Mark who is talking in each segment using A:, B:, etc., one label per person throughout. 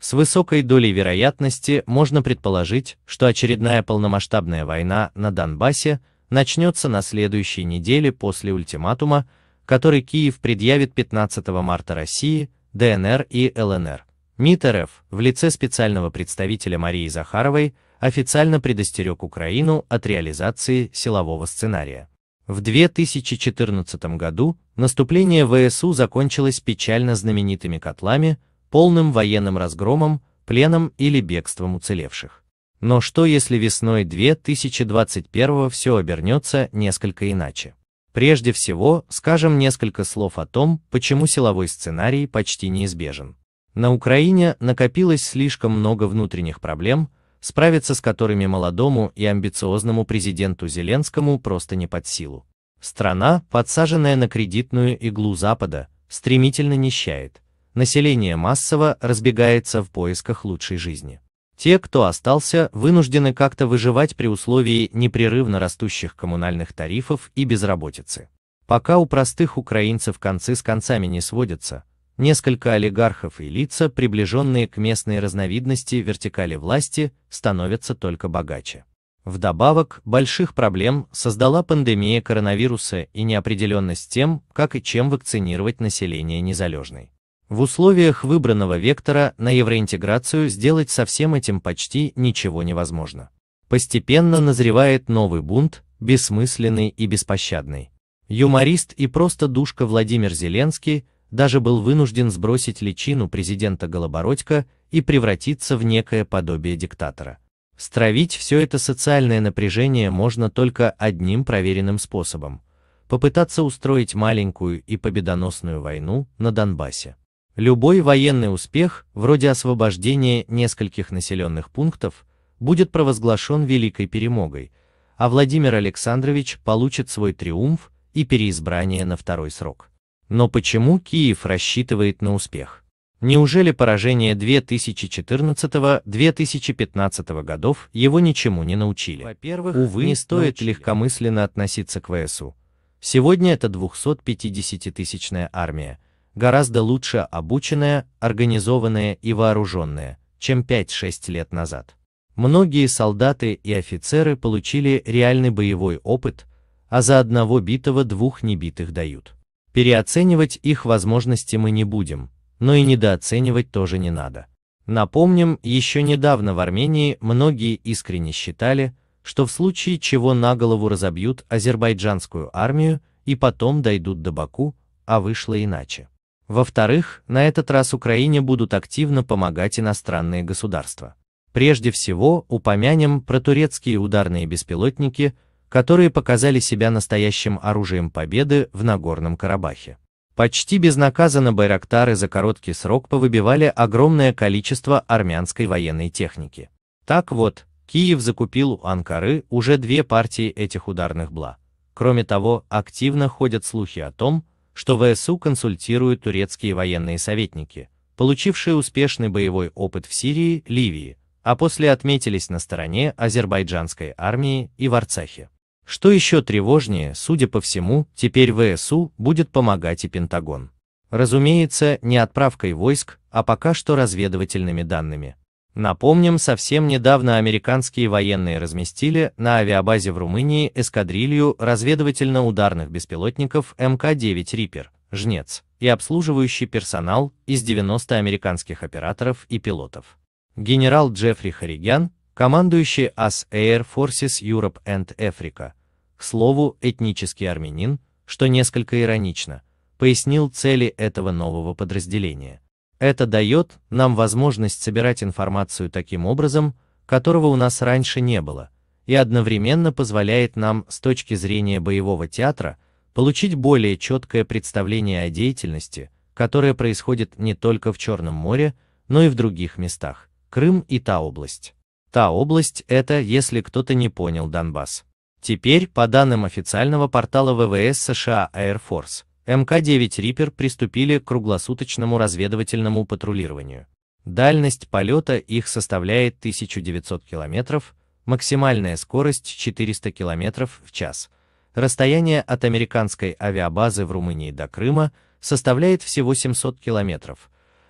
A: С высокой долей вероятности можно предположить, что очередная полномасштабная война на Донбассе начнется на следующей неделе после ультиматума, который Киев предъявит 15 марта России, ДНР и ЛНР. МИД РФ в лице специального представителя Марии Захаровой официально предостерег Украину от реализации силового сценария. В 2014 году наступление ВСУ закончилось печально знаменитыми котлами, полным военным разгромом, пленом или бегством уцелевших. Но что если весной 2021 все обернется несколько иначе? Прежде всего, скажем несколько слов о том, почему силовой сценарий почти неизбежен. На Украине накопилось слишком много внутренних проблем, справиться с которыми молодому и амбициозному президенту Зеленскому просто не под силу. Страна, подсаженная на кредитную иглу Запада, стремительно нищает, население массово разбегается в поисках лучшей жизни. Те, кто остался, вынуждены как-то выживать при условии непрерывно растущих коммунальных тарифов и безработицы. Пока у простых украинцев концы с концами не сводятся, несколько олигархов и лица, приближенные к местной разновидности вертикали власти, становятся только богаче. Вдобавок, больших проблем создала пандемия коронавируса и неопределенность тем, как и чем вакцинировать население незалежной. В условиях выбранного вектора на евроинтеграцию сделать со всем этим почти ничего невозможно. Постепенно назревает новый бунт, бессмысленный и беспощадный. Юморист и просто душка Владимир Зеленский даже был вынужден сбросить личину президента Голобородько и превратиться в некое подобие диктатора. Стравить все это социальное напряжение можно только одним проверенным способом – попытаться устроить маленькую и победоносную войну на Донбассе. Любой военный успех, вроде освобождения нескольких населенных пунктов, будет провозглашен великой перемогой, а Владимир Александрович получит свой триумф и переизбрание на второй срок. Но почему Киев рассчитывает на успех? Неужели поражение 2014-2015 годов его ничему не научили? Во-первых, увы, не стоит научили. легкомысленно относиться к ВСУ. Сегодня это 250-тысячная армия, гораздо лучше обученная, организованная и вооруженная, чем 5-6 лет назад. Многие солдаты и офицеры получили реальный боевой опыт, а за одного битого двух небитых дают. Переоценивать их возможности мы не будем, но и недооценивать тоже не надо. Напомним, еще недавно в Армении многие искренне считали, что в случае чего на голову разобьют азербайджанскую армию и потом дойдут до Баку, а вышло иначе. Во-вторых, на этот раз Украине будут активно помогать иностранные государства. Прежде всего, упомянем про турецкие ударные беспилотники, которые показали себя настоящим оружием победы в Нагорном Карабахе. Почти безнаказанно байрактары за короткий срок повыбивали огромное количество армянской военной техники. Так вот, Киев закупил у Анкары уже две партии этих ударных бла. Кроме того, активно ходят слухи о том, что ВСУ консультируют турецкие военные советники, получившие успешный боевой опыт в Сирии, Ливии, а после отметились на стороне азербайджанской армии и в Арцахе. Что еще тревожнее, судя по всему, теперь ВСУ будет помогать и Пентагон. Разумеется, не отправкой войск, а пока что разведывательными данными, Напомним, совсем недавно американские военные разместили на авиабазе в Румынии эскадрилью разведывательно-ударных беспилотников МК-9 «Рипер», «Жнец» и обслуживающий персонал из 90 американских операторов и пилотов. Генерал Джеффри Харригян, командующий AS Air Forces Europe and Africa, к слову, этнический армянин, что несколько иронично, пояснил цели этого нового подразделения – это дает нам возможность собирать информацию таким образом, которого у нас раньше не было, и одновременно позволяет нам с точки зрения боевого театра получить более четкое представление о деятельности, которая происходит не только в Черном море, но и в других местах. Крым и та область. Та область – это, если кто-то не понял, Донбасс. Теперь, по данным официального портала ВВС США Air Force, МК-9 «Риппер» приступили к круглосуточному разведывательному патрулированию. Дальность полета их составляет 1900 км, максимальная скорость 400 км в час. Расстояние от американской авиабазы в Румынии до Крыма составляет всего 700 км,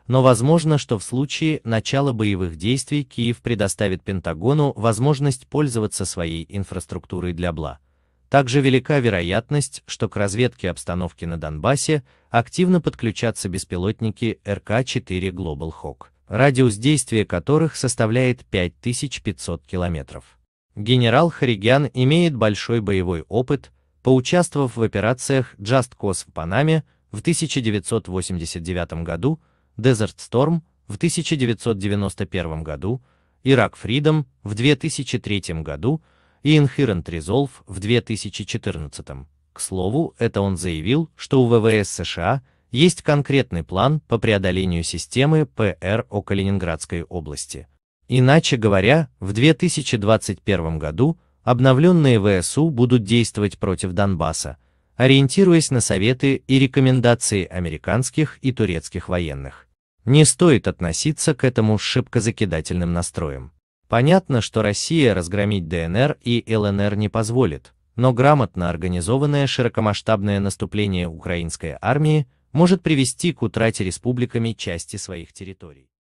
A: но возможно, что в случае начала боевых действий Киев предоставит Пентагону возможность пользоваться своей инфраструктурой для БЛА. Также велика вероятность, что к разведке обстановки на Донбассе активно подключатся беспилотники РК-4 Global Hawk, радиус действия которых составляет 5500 километров. Генерал Харигян имеет большой боевой опыт, поучаствовав в операциях Just Cause в Панаме в 1989 году, Desert Storm в 1991 году, Iraq Freedom в 2003 году, и Inherent Resolve в 2014. К слову, это он заявил, что у ВВС США есть конкретный план по преодолению системы ПР о Калининградской области. Иначе говоря, в 2021 году обновленные ВСУ будут действовать против Донбасса, ориентируясь на советы и рекомендации американских и турецких военных. Не стоит относиться к этому с шибко закидательным настроем. Понятно, что Россия разгромить ДНР и ЛНР не позволит, но грамотно организованное широкомасштабное наступление украинской армии может привести к утрате республиками части своих территорий.